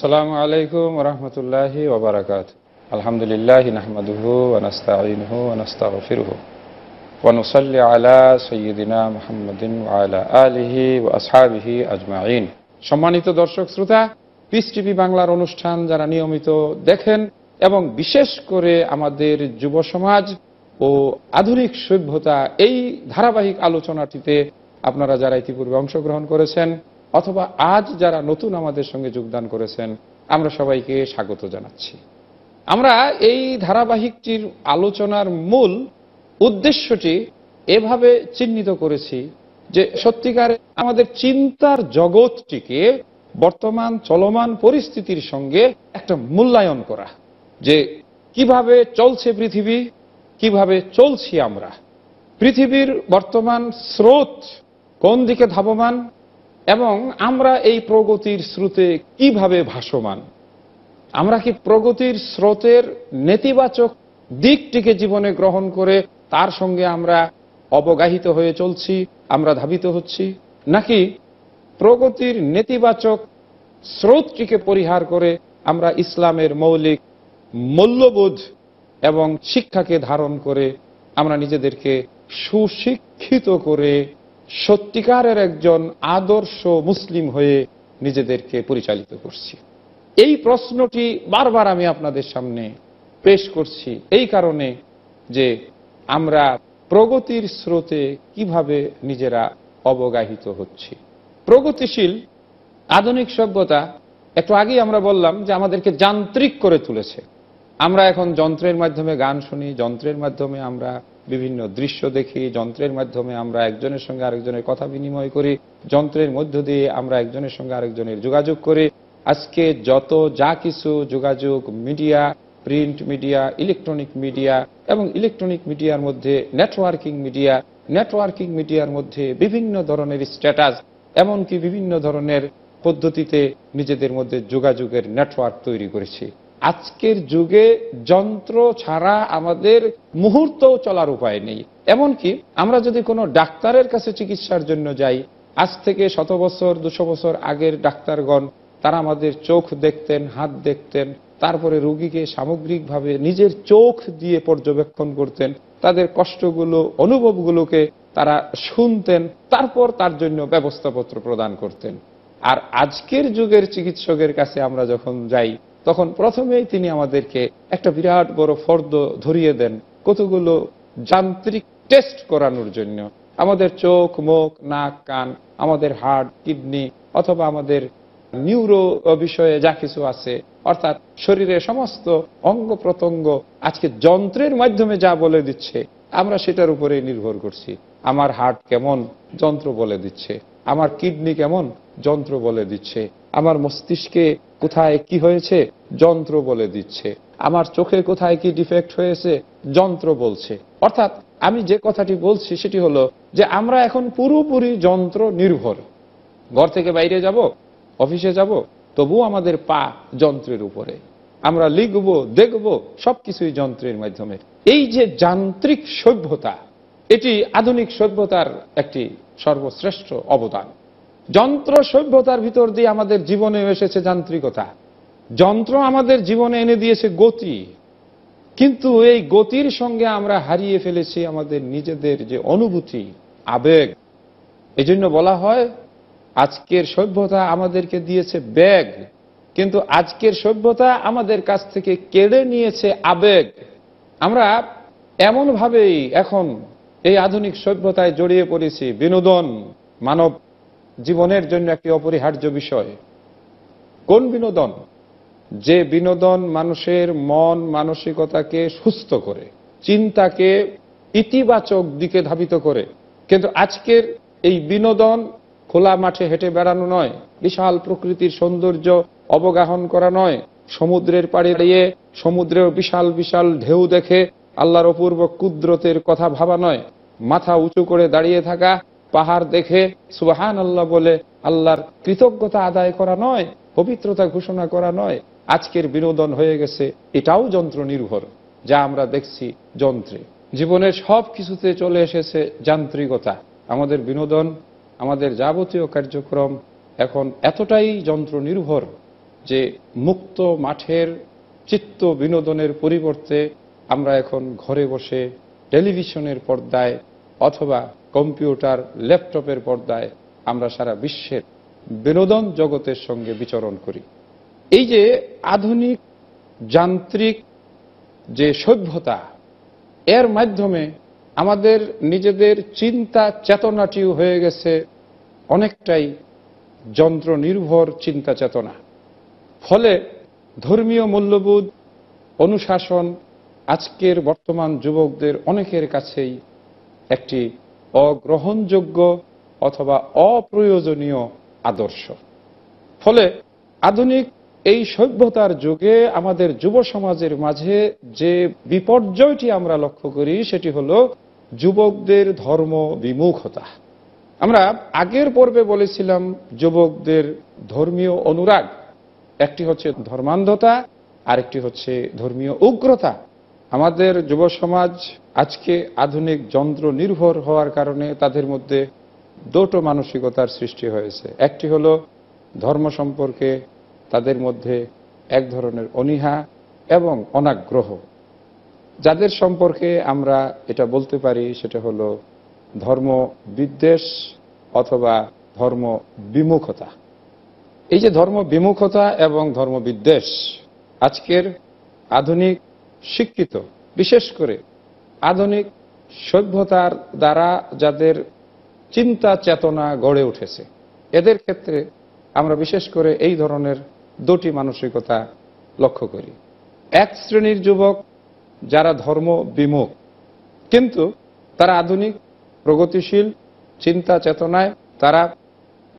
আসসালামু আলাইকুম রহমতুল্লাহি ওবরাকাত আলহামদুলিল্লাহ নাহমাদুহু ওনস্তাইনহু ওনস্তাগফিরহু ওনসল্লি আলা সৈয়দিনা মুহাম্মদিন আলা আলিহি ও আসহাবিহি সম্মানিত দর্শক শ্রোতা পিস টিভি বাংলার অনুষ্ঠান যারা নিয়মিত দেখেন এবং বিশেষ করে আমাদের যুব সমাজ ও আধুনিক সভ্যতা এই ধারাবাহিক আলোচনাটিতে আপনারা যারা ইতিপূর্বে অংশগ্রহণ করেছেন অথবা আজ যারা নতুন আমাদের সঙ্গে যোগদান করেছেন আমরা সবাইকে স্বাগত জানাচ্ছি আমরা এই ধারাবাহিকটির আলোচনার মূল উদ্দেশ্যটি এভাবে চিহ্নিত করেছি যে সত্যিকার আমাদের চিন্তার জগৎটিকে বর্তমান চলমান পরিস্থিতির সঙ্গে একটা মূল্যায়ন করা যে কিভাবে চলছে পৃথিবী কিভাবে চলছি আমরা পৃথিবীর বর্তমান স্রোত কোন দিকে ধাবমান এবং আমরা এই প্রগতির স্রোতে কিভাবে ভাসমান আমরা কি প্রগতির স্রোতের নেতিবাচক দিকটিকে জীবনে গ্রহণ করে তার সঙ্গে আমরা অবগাহিত হয়ে চলছি আমরা ধাবিত হচ্ছি নাকি প্রগতির নেতিবাচক স্রোতটিকে পরিহার করে আমরা ইসলামের মৌলিক মূল্যবোধ এবং শিক্ষাকে ধারণ করে আমরা নিজেদেরকে সুশিক্ষিত করে সত্যিকারের একজন আদর্শ মুসলিম হয়ে নিজেদেরকে পরিচালিত করছি এই প্রশ্নটি বারবার আমি আপনাদের সামনে পেশ করছি এই কারণে যে আমরা প্রগতির স্রোতে কিভাবে নিজেরা অবগাহিত হচ্ছি প্রগতিশীল আধুনিক সভ্যতা একটু আগেই আমরা বললাম যে আমাদেরকে যান্ত্রিক করে তুলেছে আমরা এখন যন্ত্রের মাধ্যমে গান শুনি যন্ত্রের মাধ্যমে আমরা বিভিন্ন দৃশ্য দেখি যন্ত্রের মাধ্যমে আমরা একজনের সঙ্গে আরেকজনের কথা বিনিময় করি যন্ত্রের মধ্য দিয়ে আমরা একজনের সঙ্গে আরেকজনের যোগাযোগ করি আজকে যত যা কিছু যোগাযোগ media print media electronic media এবং ইলেকট্রনিক মিডিয়ার মধ্যে নেটওয়ার্কিং মিডিয়া নেটওয়ার্কিং মিডিয়ার মধ্যে বিভিন্ন ধরনের স্ট্যাটাস এমনকি বিভিন্ন ধরনের পদ্ধতিতে নিজেদের মধ্যে যোগাযোগের নেটওয়ার্ক তৈরি করেছে আজকের যুগে যন্ত্র ছাড়া আমাদের মুহূর্ত চলার উপায় নেই এমনকি আমরা যদি কোনো ডাক্তারের কাছে চিকিৎসার জন্য যাই আজ থেকে শত বছর দুশো বছর আগের ডাক্তারগণ তারা আমাদের চোখ দেখতেন হাত দেখতেন তারপরে রুগীকে সামগ্রিকভাবে নিজের চোখ দিয়ে পর্যবেক্ষণ করতেন তাদের কষ্টগুলো অনুভবগুলোকে তারা শুনতেন তারপর তার জন্য ব্যবস্থাপত্র প্রদান করতেন আর আজকের যুগের চিকিৎসকের কাছে আমরা যখন যাই তখন প্রথমেই তিনি আমাদেরকে একটা বিরাট বড় ফর্দ ধরিয়ে দেন কতগুলো যান্ত্রিক টেস্ট করানোর জন্য আমাদের চোখ মুখ নাক কান আমাদের হার্ট কিডনি অথবা আমাদের নিউরো বিষয়ে যা কিছু আছে অর্থাৎ শরীরে সমস্ত অঙ্গ প্রত্যঙ্গ আজকে যন্ত্রের মাধ্যমে যা বলে দিচ্ছে আমরা সেটার উপরে নির্ভর করছি আমার হার্ট কেমন যন্ত্র বলে দিচ্ছে আমার কিডনি কেমন যন্ত্র বলে দিচ্ছে আমার মস্তিষ্কে কোথায় কি হয়েছে যন্ত্র বলে দিচ্ছে আমার চোখে কোথায় কি ডিফেক্ট হয়েছে যন্ত্র বলছে অর্থাৎ আমি যে কথাটি বলছি সেটি হলো যে আমরা এখন পুরোপুরি যন্ত্র নির্ভর ঘর থেকে বাইরে যাব অফিসে যাব তবু আমাদের পা যন্ত্রের উপরে আমরা লিখব দেখব সবকিছুই যন্ত্রের মাধ্যমে এই যে যান্ত্রিক সভ্যতা এটি আধুনিক সভ্যতার একটি সর্বশ্রেষ্ঠ অবদান যন্ত্র সভ্যতার ভিতর দিয়ে আমাদের জীবনে এসেছে যান্ত্রিকতা যন্ত্র আমাদের জীবনে এনে দিয়েছে গতি কিন্তু এই গতির সঙ্গে আমরা হারিয়ে ফেলেছি আমাদের নিজেদের যে অনুভূতি আবেগ এজন্য বলা হয় আজকের সভ্যতা আমাদেরকে দিয়েছে ব্যাগ কিন্তু আজকের সভ্যতা আমাদের কাছ থেকে কেড়ে নিয়েছে আবেগ আমরা এমনভাবেই এখন এই আধুনিক সভ্যতায় জড়িয়ে পড়েছি বিনোদন মানব জীবনের জন্য একটি অপরিহার্য বিষয় কোন বিনোদন যে বিনোদন মানুষের মন মানসিকতাকে সুস্থ করে চিন্তাকে ইতিবাচক দিকে ধাবিত করে কিন্তু আজকের এই বিনোদন খোলা মাঠে হেঁটে বেড়ানো নয় বিশাল প্রকৃতির সৌন্দর্য অবগাহন করা নয় সমুদ্রের পাড়ে দাঁড়িয়ে সমুদ্রেও বিশাল বিশাল ঢেউ দেখে আল্লাহর অপূর্ব কুদ্রতের কথা ভাবা নয় মাথা উঁচু করে দাঁড়িয়ে থাকা পাহাড় দেখে সুবাহান আল্লাহ বলে আল্লাহর কৃতজ্ঞতা আদায় করা নয় পবিত্রতা ঘোষণা করা নয় আজকের বিনোদন হয়ে গেছে এটাও যন্ত্র নির্ভর যা আমরা দেখছি যন্ত্রে জীবনের সব কিছুতে চলে এসেছে যান্ত্রিকতা আমাদের বিনোদন আমাদের যাবতীয় কার্যক্রম এখন এতটাই যন্ত্র নির্ভর যে মুক্ত মাঠের চিত্ত বিনোদনের পরিবর্তে আমরা এখন ঘরে বসে টেলিভিশনের পর্দায় অথবা কম্পিউটার ল্যাপটপের পর্দায় আমরা সারা বিশ্বের বিনোদন জগতের সঙ্গে বিচরণ করি এই যে আধুনিক যান্ত্রিক যে সভ্যতা এর মাধ্যমে আমাদের নিজেদের চিন্তা চেতনাটিও হয়ে গেছে অনেকটাই যন্ত্র নির্ভর চিন্তা চেতনা ফলে ধর্মীয় মূল্যবোধ অনুশাসন আজকের বর্তমান যুবকদের অনেকের কাছেই একটি অগ্রহণযোগ্য অথবা অপ্রয়োজনীয় আদর্শ ফলে আধুনিক এই সভ্যতার যুগে আমাদের যুব সমাজের মাঝে যে বিপর্যয়টি আমরা লক্ষ্য করি সেটি হল যুবকদের ধর্ম বিমুখতা আমরা আগের পর্বে বলেছিলাম যুবকদের ধর্মীয় অনুরাগ একটি হচ্ছে ধর্মান্ধতা আরেকটি হচ্ছে ধর্মীয় উগ্রতা আমাদের যুব সমাজ আজকে আধুনিক যন্ত্র নির্ভর হওয়ার কারণে তাদের মধ্যে দুটো মানসিকতার সৃষ্টি হয়েছে একটি হল ধর্ম সম্পর্কে তাদের মধ্যে এক ধরনের অনীহা এবং অনাগ্রহ যাদের সম্পর্কে আমরা এটা বলতে পারি সেটা হল ধর্ম বিদ্বেষ অথবা ধর্ম বিমুখতা এই যে ধর্ম বিমুখতা এবং ধর্ম বিদ্বেষ আজকের আধুনিক শিক্ষিত বিশেষ করে আধুনিক সভ্যতার দ্বারা যাদের চিন্তা চেতনা গড়ে উঠেছে এদের ক্ষেত্রে আমরা বিশেষ করে এই ধরনের দুটি মানসিকতা লক্ষ্য করি এক শ্রেণীর যুবক যারা ধর্ম বিমুখ কিন্তু তারা আধুনিক প্রগতিশীল চিন্তা চেতনায় তারা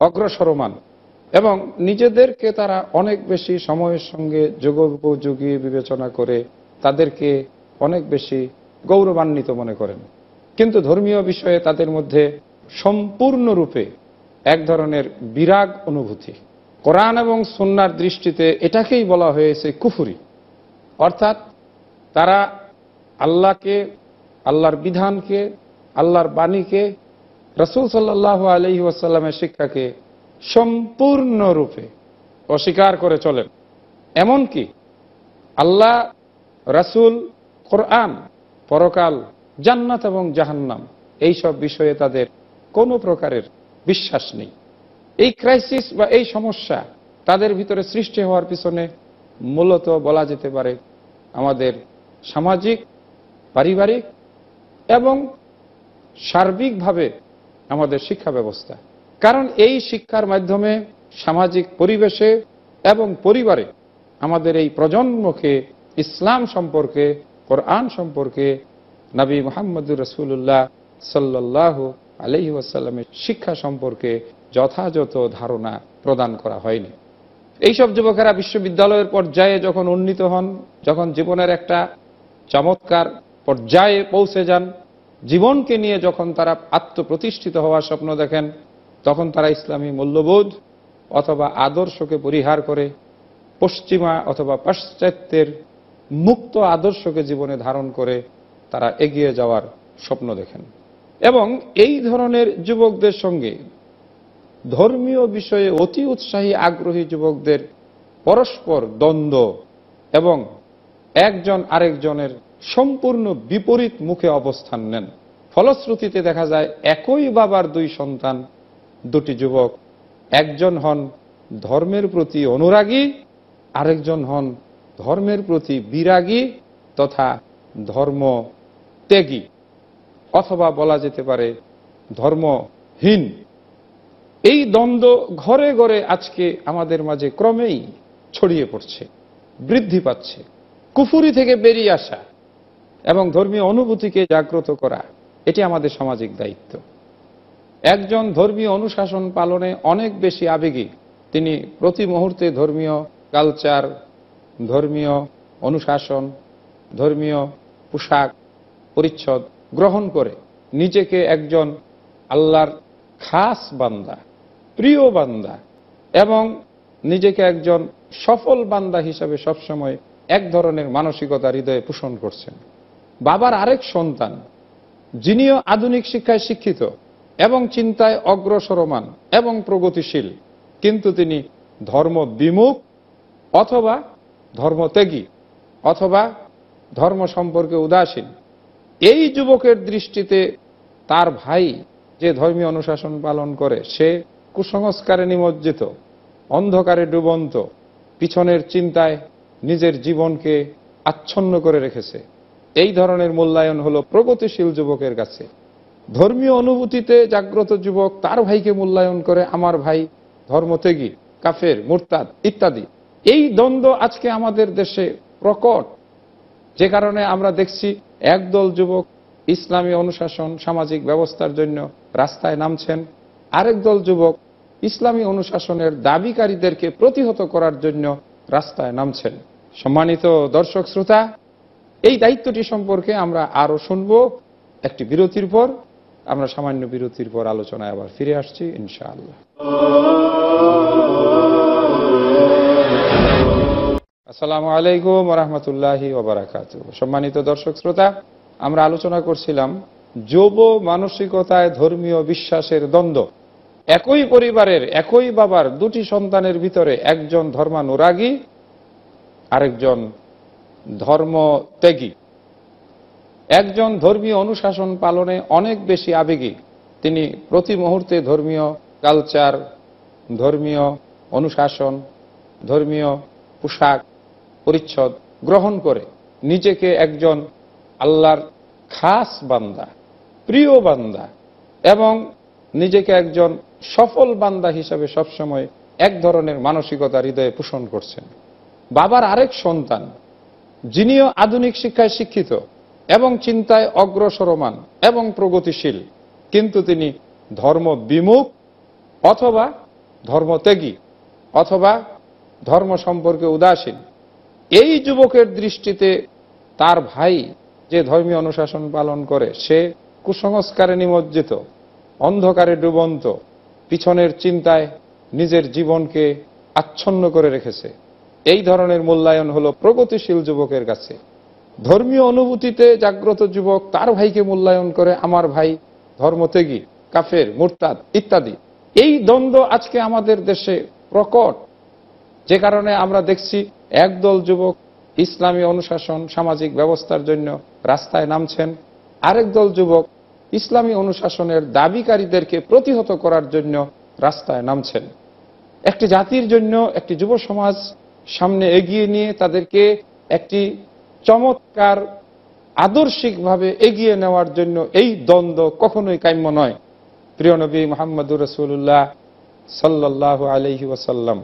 অগ্রসরমান এবং নিজেদেরকে তারা অনেক বেশি সময়ের সঙ্গে যুগোপযোগী বিবেচনা করে তাদেরকে অনেক বেশি গৌরবান্বিত মনে করেন কিন্তু ধর্মীয় বিষয়ে তাদের মধ্যে সম্পূর্ণরূপে এক ধরনের বিরাগ অনুভূতি কোরআন এবং সুন্নার দৃষ্টিতে এটাকেই বলা হয়েছে কুফুরি অর্থাৎ তারা আল্লাহকে আল্লাহর বিধানকে আল্লাহর বাণীকে রসুল সাল্লাহ আলি ওয়াসাল্লামের শিক্ষাকে সম্পূর্ণরূপে অস্বীকার করে চলেন এমনকি আল্লাহ রাসুল কোরআন পরকাল জান্নাত এবং জাহান্নাম এই সব বিষয়ে তাদের কোনো প্রকারের বিশ্বাস নেই এই ক্রাইসিস বা এই সমস্যা তাদের ভিতরে সৃষ্টি হওয়ার পিছনে মূলত বলা যেতে পারে আমাদের সামাজিক পারিবারিক এবং সার্বিকভাবে আমাদের শিক্ষা ব্যবস্থা কারণ এই শিক্ষার মাধ্যমে সামাজিক পরিবেশে এবং পরিবারে আমাদের এই প্রজন্মকে ইসলাম সম্পর্কে কোরআন সম্পর্কে নবী মোহাম্মদুর রসুল্লাহ সাল্লাহ আলহি আসাল্লামের শিক্ষা সম্পর্কে যথাযথ ধারণা প্রদান করা হয়নি এইসব যুবকেরা বিশ্ববিদ্যালয়ের পর্যায়ে যখন উন্নীত হন যখন জীবনের একটা চমৎকার পর্যায়ে পৌঁছে যান জীবনকে নিয়ে যখন তারা আত্মপ্রতিষ্ঠিত হওয়ার স্বপ্ন দেখেন তখন তারা ইসলামী মূল্যবোধ অথবা আদর্শকে পরিহার করে পশ্চিমা অথবা পাশ্চাত্যের মুক্ত আদর্শকে জীবনে ধারণ করে তারা এগিয়ে যাওয়ার স্বপ্ন দেখেন এবং এই ধরনের যুবকদের সঙ্গে ধর্মীয় বিষয়ে অতি উৎসাহী আগ্রহী যুবকদের পরস্পর দ্বন্দ্ব এবং একজন আরেকজনের সম্পূর্ণ বিপরীত মুখে অবস্থান নেন ফলশ্রুতিতে দেখা যায় একই বাবার দুই সন্তান দুটি যুবক একজন হন ধর্মের প্রতি অনুরাগী আরেকজন হন ধর্মের প্রতি বিরাগী তথা ধর্ম ত্যাগী অথবা বলা যেতে পারে ধর্মহীন এই দ্বন্দ্ব ঘরে ঘরে আজকে আমাদের মাঝে ক্রমেই ছড়িয়ে পড়ছে বৃদ্ধি পাচ্ছে কুফুরি থেকে বেরিয়ে আসা এবং ধর্মীয় অনুভূতিকে জাগ্রত করা এটি আমাদের সামাজিক দায়িত্ব একজন ধর্মীয় অনুশাসন পালনে অনেক বেশি আবেগী তিনি প্রতি মুহূর্তে ধর্মীয় কালচার ধর্মীয় অনুশাসন ধর্মীয় পোশাক পরিচ্ছদ গ্রহণ করে নিজেকে একজন আল্লাহর খাস বান্দা প্রিয় বান্দা এবং নিজেকে একজন সফল বান্দা হিসাবে সবসময় এক ধরনের মানসিকতা হৃদয়ে পোষণ করছেন বাবার আরেক সন্তান যিনিও আধুনিক শিক্ষায় শিক্ষিত এবং চিন্তায় অগ্রসরমান এবং প্রগতিশীল কিন্তু তিনি ধর্ম বিমুখ অথবা ধর্মত্যাগী অথবা ধর্ম সম্পর্কে উদাসীন এই যুবকের দৃষ্টিতে তার ভাই যে ধর্মীয় অনুশাসন পালন করে সে কুসংস্কারে নিমজ্জিত অন্ধকারে ডুবন্ত পিছনের চিন্তায় নিজের জীবনকে আচ্ছন্ন করে রেখেছে এই ধরনের মূল্যায়ন হল প্রগতিশীল যুবকের কাছে ধর্মীয় অনুভূতিতে জাগ্রত যুবক তার ভাইকে মূল্যায়ন করে আমার ভাই ধর্মত্যাগী কাফের মুরতাদ ইত্যাদি এই দ্বন্দ্ব আজকে আমাদের দেশে প্রকট যে কারণে আমরা দেখছি একদল যুবক ইসলামী অনুশাসন সামাজিক ব্যবস্থার জন্য রাস্তায় নামছেন আরেক দল যুবক ইসলামী অনুশাসনের দাবিকারীদেরকে প্রতিহত করার জন্য রাস্তায় নামছেন সম্মানিত দর্শক শ্রোতা এই দায়িত্বটি সম্পর্কে আমরা আরো শুনব একটি বিরতির পর আমরা সামান্য বিরতির পর আলোচনায় আবার ফিরে আসছি ইনশাআল্লাহ আসসালামু আলাইকুম রহমতুল্লাহি ওবরাকাত সম্মানিত দর্শক শ্রোতা আমরা আলোচনা করছিলাম যুব মানসিকতায় ধর্মীয় বিশ্বাসের দ্বন্দ্ব একই পরিবারের একই বাবার দুটি সন্তানের ভিতরে একজন ধর্মানুরাগী আরেকজন ধর্ম ত্যাগী একজন ধর্মীয় অনুশাসন পালনে অনেক বেশি আবেগী তিনি প্রতি মুহূর্তে ধর্মীয় কালচার ধর্মীয় অনুশাসন ধর্মীয় পোশাক পরিচ্ছদ গ্রহণ করে নিজেকে একজন আল্লাহর খাস বান্দা প্রিয় বান্দা এবং নিজেকে একজন সফল বান্দা হিসাবে সবসময় এক ধরনের মানসিকতা হৃদয়ে পোষণ করছেন বাবার আরেক সন্তান যিনিও আধুনিক শিক্ষায় শিক্ষিত এবং চিন্তায় অগ্রসরমান এবং প্রগতিশীল কিন্তু তিনি ধর্ম বিমুখ অথবা ধর্মত্যাগী অথবা ধর্ম সম্পর্কে উদাসীন এই যুবকের দৃষ্টিতে তার ভাই যে ধর্মীয় অনুশাসন পালন করে সে কুসংস্কারে নিমজ্জিত অন্ধকারে ডুবন্ত পিছনের চিন্তায় নিজের জীবনকে আচ্ছন্ন করে রেখেছে এই ধরনের মূল্যায়ন হল প্রগতিশীল যুবকের কাছে ধর্মীয় অনুভূতিতে জাগ্রত যুবক তার ভাইকে মূল্যায়ন করে আমার ভাই ধর্মত্যাগী কাফের মোরতাদ ইত্যাদি এই দ্বন্দ্ব আজকে আমাদের দেশে প্রকট যে কারণে আমরা দেখছি একদল যুবক ইসলামী অনুশাসন সামাজিক ব্যবস্থার জন্য রাস্তায় নামছেন আরেক দল যুবক ইসলামী অনুশাসনের দাবিকারীদেরকে প্রতিহত করার জন্য রাস্তায় নামছেন একটি জাতির জন্য একটি যুব সমাজ সামনে এগিয়ে নিয়ে তাদেরকে একটি চমৎকার আদর্শিকভাবে এগিয়ে নেওয়ার জন্য এই দ্বন্দ্ব কখনোই কাম্য নয় প্রিয় নবী মোহাম্মদুর রসুল্লাহ সাল্লাহ আলহি ওয়াসাল্লাম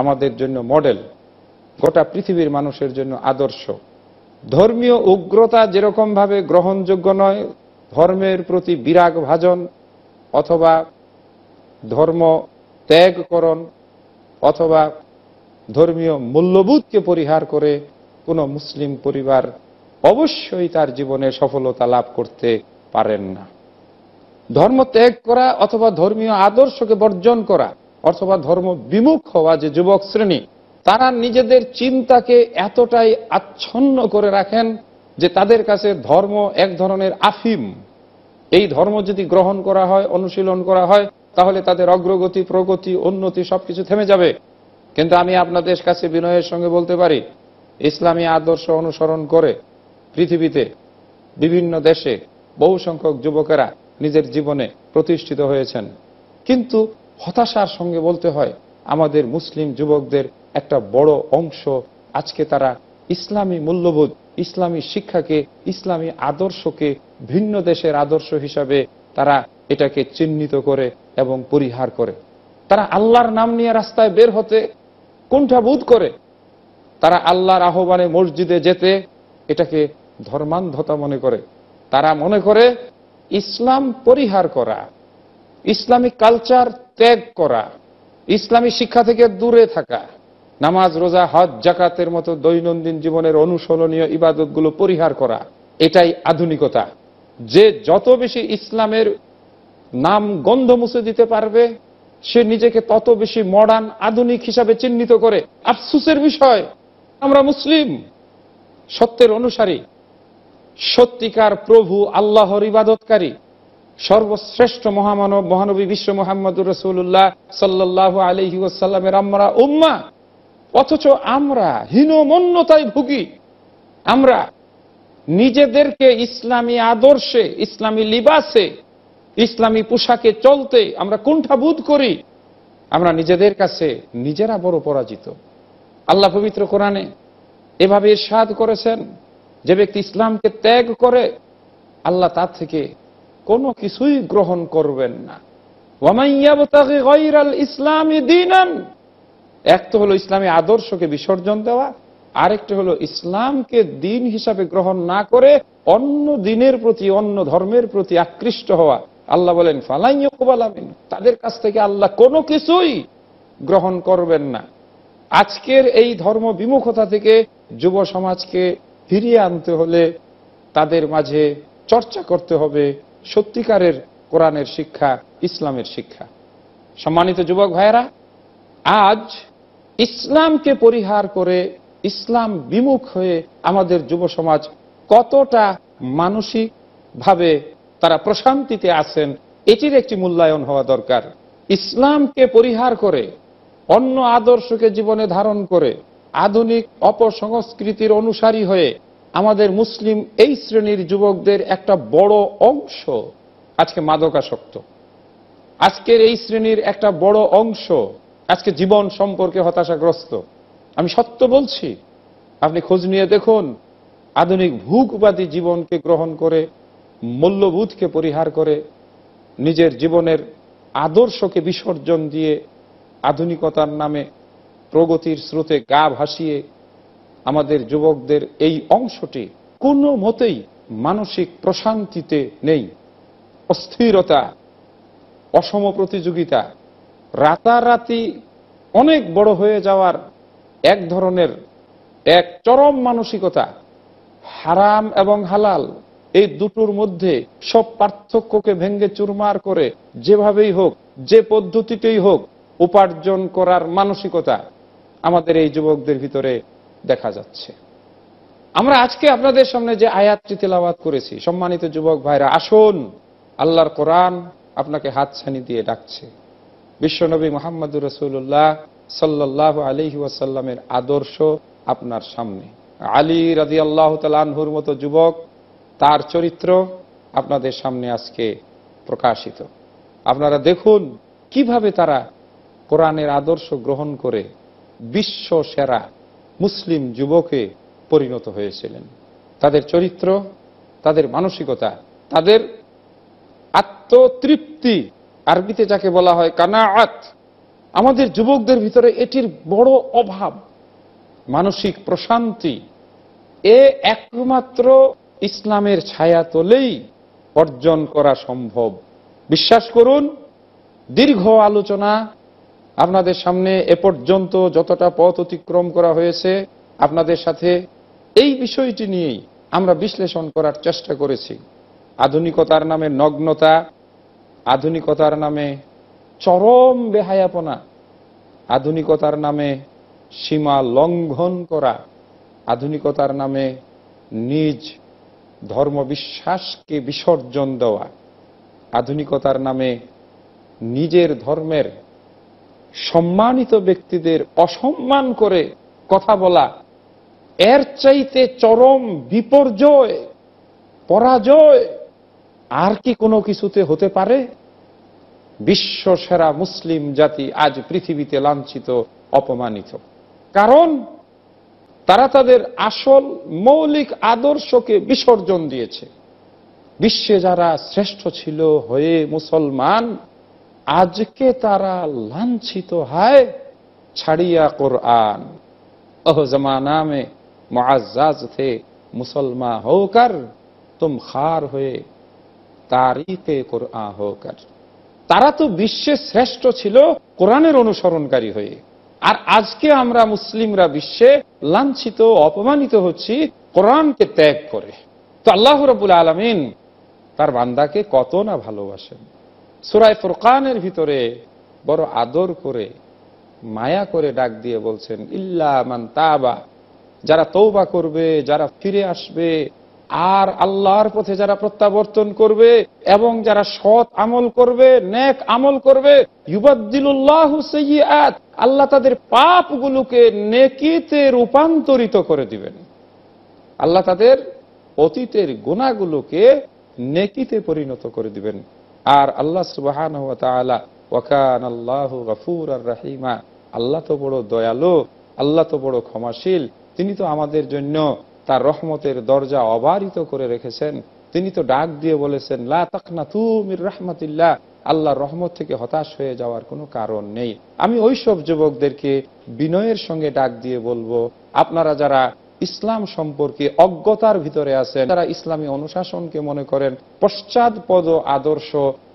আমাদের জন্য মডেল গোটা পৃথিবীর মানুষের জন্য আদর্শ ধর্মীয় উগ্রতা যেরকম ভাবে গ্রহণযোগ্য নয় ধর্মের প্রতি বিরাগ ভাজন অথবা ধর্ম ত্যাগকরণ অথবা ধর্মীয় মূল্যবোধকে পরিহার করে কোনো মুসলিম পরিবার অবশ্যই তার জীবনে সফলতা লাভ করতে পারেন না ধর্ম ত্যাগ করা অথবা ধর্মীয় আদর্শকে বর্জন করা অথবা ধর্ম বিমুখ হওয়া যে যুবক শ্রেণী তারা নিজেদের চিন্তাকে এতটাই আচ্ছন্ন করে রাখেন যে তাদের কাছে ধর্ম এক ধরনের আফিম এই ধর্ম যদি গ্রহণ করা হয় অনুশীলন করা হয় তাহলে তাদের অগ্রগতি প্রগতি উন্নতি সবকিছু থেমে যাবে কিন্তু আমি আপনাদের কাছে বিনয়ের সঙ্গে বলতে পারি ইসলামী আদর্শ অনুসরণ করে পৃথিবীতে বিভিন্ন দেশে বহু সংখ্যক যুবকেরা নিজের জীবনে প্রতিষ্ঠিত হয়েছেন কিন্তু হতাশার সঙ্গে বলতে হয় আমাদের মুসলিম যুবকদের একটা বড় অংশ আজকে তারা ইসলামী মূল্যবোধ ইসলামী শিক্ষাকে ইসলামী আদর্শকে ভিন্ন দেশের আদর্শ হিসাবে তারা এটাকে চিহ্নিত করে এবং পরিহার করে তারা আল্লাহর নাম নিয়ে রাস্তায় বের হতে কুণ্ঠাবোধ করে তারা আল্লাহর আহ্বানে মসজিদে যেতে এটাকে ধর্মান্ধতা মনে করে তারা মনে করে ইসলাম পরিহার করা ইসলামিক কালচার ত্যাগ করা ইসলামী শিক্ষা থেকে দূরে থাকা নামাজ রোজা হজ জাকাতের মতো দৈনন্দিন জীবনের অনুসরণীয় ইবাদতগুলো পরিহার করা এটাই আধুনিকতা যে যত বেশি ইসলামের নাম গন্ধ মুছে দিতে পারবে সে নিজেকে তত বেশি মডার্ন আধুনিক হিসাবে চিহ্নিত করে আফসুসের বিষয় আমরা মুসলিম সত্যের অনুসারী সত্যিকার প্রভু আল্লাহর ইবাদতকারী সর্বশ্রেষ্ঠ মহামানব মহানবী বিশ্ব মোহাম্মদুর রসুল্লাহ সাল্লাহ আলহি ওসাল্লামের আমরা উম্মা অথচ আমরা হীনমন্যতায় ভুগি আমরা নিজেদেরকে ইসলামী আদর্শে ইসলামী লিবাসে ইসলামী পোশাকে চলতে আমরা কুণ্ঠাবোধ করি আমরা নিজেদের কাছে নিজেরা বড় পরাজিত আল্লাহ পবিত্র কোরআনে এভাবে সাদ করেছেন যে ব্যক্তি ইসলামকে ত্যাগ করে আল্লাহ তার থেকে কোনো কিছুই গ্রহণ করবেন না ইসলামী দিনান এক তো হলো ইসলামী আদর্শকে বিসর্জন দেওয়া আরেকটি হলো ইসলামকে দিন হিসাবে গ্রহণ না করে অন্য দিনের প্রতি অন্য ধর্মের প্রতি আকৃষ্ট হওয়া আল্লাহ বলেন ফালাইকবালামিন তাদের কাছ থেকে আল্লাহ কোনো কিছুই গ্রহণ করবেন না আজকের এই ধর্ম বিমুখতা থেকে যুব সমাজকে ফিরিয়ে আনতে হলে তাদের মাঝে চর্চা করতে হবে সত্যিকারের কোরআনের শিক্ষা ইসলামের শিক্ষা সম্মানিত যুবক ভাইয়েরা আজ ইসলামকে পরিহার করে ইসলাম বিমুখ হয়ে আমাদের যুব সমাজ কতটা মানসিকভাবে তারা প্রশান্তিতে আছেন এটির একটি মূল্যায়ন হওয়া দরকার ইসলামকে পরিহার করে অন্য আদর্শকে জীবনে ধারণ করে আধুনিক অপসংস্কৃতির অনুসারী হয়ে আমাদের মুসলিম এই শ্রেণীর যুবকদের একটা বড় অংশ আজকে মাদকাসক্ত আজকের এই শ্রেণীর একটা বড় অংশ আজকে জীবন সম্পর্কে হতাশাগ্রস্ত আমি সত্য বলছি আপনি খোঁজ নিয়ে দেখুন আধুনিক ভূগবাদী জীবনকে গ্রহণ করে মূল্যবোধকে পরিহার করে নিজের জীবনের আদর্শকে বিসর্জন দিয়ে আধুনিকতার নামে প্রগতির স্রোতে গা ভাসিয়ে আমাদের যুবকদের এই অংশটি কোনো মতেই মানসিক প্রশান্তিতে নেই অস্থিরতা অসম প্রতিযোগিতা রাতারাতি অনেক বড় হয়ে যাওয়ার এক ধরনের এক চরম মানসিকতা হারাম এবং হালাল এই দুটোর মধ্যে সব পার্থক্যকে ভেঙ্গে চুরমার করে যেভাবেই হোক যে পদ্ধতিতেই হোক উপার্জন করার মানসিকতা আমাদের এই যুবকদের ভিতরে দেখা যাচ্ছে আমরা আজকে আপনাদের সামনে যে আয়াতটি তেলাবাদ করেছি সম্মানিত যুবক ভাইরা আসুন আল্লাহর কোরআন আপনাকে হাতছানি দিয়ে ডাকছে বিশ্বনবী মোহাম্মদুর রসুল্লাহ সাল্লাহ আলহি ওয়াসাল্লামের আদর্শ আপনার সামনে আলী রাজি আল্লাহ তালহুর মতো যুবক তার চরিত্র আপনাদের সামনে আজকে প্রকাশিত আপনারা দেখুন কিভাবে তারা কোরআনের আদর্শ গ্রহণ করে বিশ্ব সেরা মুসলিম যুবকে পরিণত হয়েছিলেন তাদের চরিত্র তাদের মানসিকতা তাদের আত্মতৃপ্তি আরবিতে যাকে বলা হয় কানাআত আমাদের যুবকদের ভিতরে এটির বড় অভাব মানসিক প্রশান্তি এ একমাত্র ইসলামের ছায়া তোলেই অর্জন করা সম্ভব বিশ্বাস করুন দীর্ঘ আলোচনা আপনাদের সামনে এ পর্যন্ত যতটা পথ অতিক্রম করা হয়েছে আপনাদের সাথে এই বিষয়টি নিয়েই আমরা বিশ্লেষণ করার চেষ্টা করেছি আধুনিকতার নামে নগ্নতা আধুনিকতার নামে চরম বেহায়াপনা আধুনিকতার নামে সীমা লঙ্ঘন করা আধুনিকতার নামে নিজ ধর্মবিশ্বাসকে বিসর্জন দেওয়া আধুনিকতার নামে নিজের ধর্মের সম্মানিত ব্যক্তিদের অসম্মান করে কথা বলা এর চাইতে চরম বিপর্যয় পরাজয় আর কি কোনো কিছুতে হতে পারে বিশ্ব সেরা মুসলিম জাতি আজ পৃথিবীতে লাঞ্ছিত অপমানিত কারণ তারা তাদের আসল মৌলিক আদর্শকে বিসর্জন দিয়েছে বিশ্বে যারা শ্রেষ্ঠ ছিল হয়ে মুসলমান আজকে তারা লাঞ্ছিত হয় ছাড়িয়া কোরআন অহ জমানা মে মুআজ্জাজ থে মুসলমা হোকর তুম খার হয়ে তারিখে কোরআন হোকর তারা তো বিশ্বে শ্রেষ্ঠ ছিল কোরআনের অনুসরণকারী হয়ে আর আজকে আমরা মুসলিমরা বিশ্বে লাঞ্ছিত অপমানিত হচ্ছি কোরআনকে ত্যাগ করে তো আল্লাহ রবুল আলমিন তার বান্দাকে কত না ভালোবাসেন সুরাই ফুরকানের ভিতরে বড় আদর করে মায়া করে ডাক দিয়ে বলছেন ইল্লা মান তাবা যারা তৌবা করবে যারা ফিরে আসবে আর আল্লাহর পথে যারা প্রত্যাবর্তন করবে এবং যারা সৎ আমল করবে নেক আমল করবে আল্লাহ তাদের পাপগুলোকে নেকিতে রূপান্তরিত করে দিবেন আল্লাহ তাদের অতীতের গুণাগুলোকে নেকিতে পরিণত করে দিবেন আর আল্লাহ সুবাহান ওয়াকান আল্লাহ গফুর আর রাহিমা আল্লাহ তো বড় দয়ালু আল্লাহ তো বড় ক্ষমাশীল তিনি তো আমাদের জন্য তার রহমতের দরজা অবারিত করে রেখেছেন তিনি তো ডাক দিয়ে বলেছেন লা তকনা তুমির রহমতিল্লাহ আল্লাহ রহমত থেকে হতাশ হয়ে যাওয়ার কোনো কারণ নেই আমি ওই সব যুবকদেরকে বিনয়ের সঙ্গে ডাক দিয়ে বলবো আপনারা যারা ইসলাম সম্পর্কে অজ্ঞতার ভিতরে আছেন তারা ইসলামী অনুশাসনকে মনে করেন পশ্চাৎপদ আদর্শ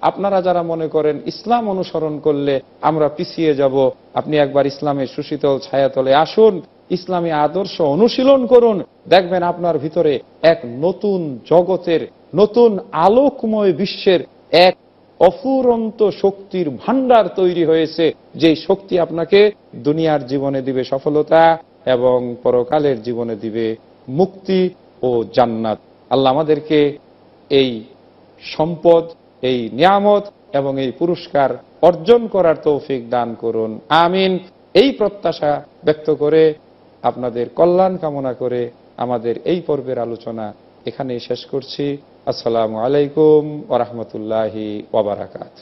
আপনারা যারা মনে করেন ইসলাম অনুসরণ করলে আমরা পিছিয়ে যাব আপনি একবার ইসলামের সুশীতল ছায়াতলে আসুন ইসলামী আদর্শ অনুশীলন করুন দেখবেন আপনার ভিতরে এক নতুন জগতের নতুন আলোকময় বিশ্বের এক অফুরন্ত শক্তির ভান্ডার তৈরি হয়েছে যে শক্তি আপনাকে দুনিয়ার জীবনে দিবে সফলতা এবং পরকালের জীবনে দিবে মুক্তি ও জান্নাত আল্লাহ আমাদেরকে এই সম্পদ এই নিয়ামত এবং এই পুরস্কার অর্জন করার তৌফিক দান করুন আমিন এই প্রত্যাশা ব্যক্ত করে আপনাদের কল্যাণ কামনা করে আমাদের এই পর্বের আলোচনা এখানেই শেষ করছি আসসালামু আলাইকুম ওরহমতুল্লাহি ওবরাকাত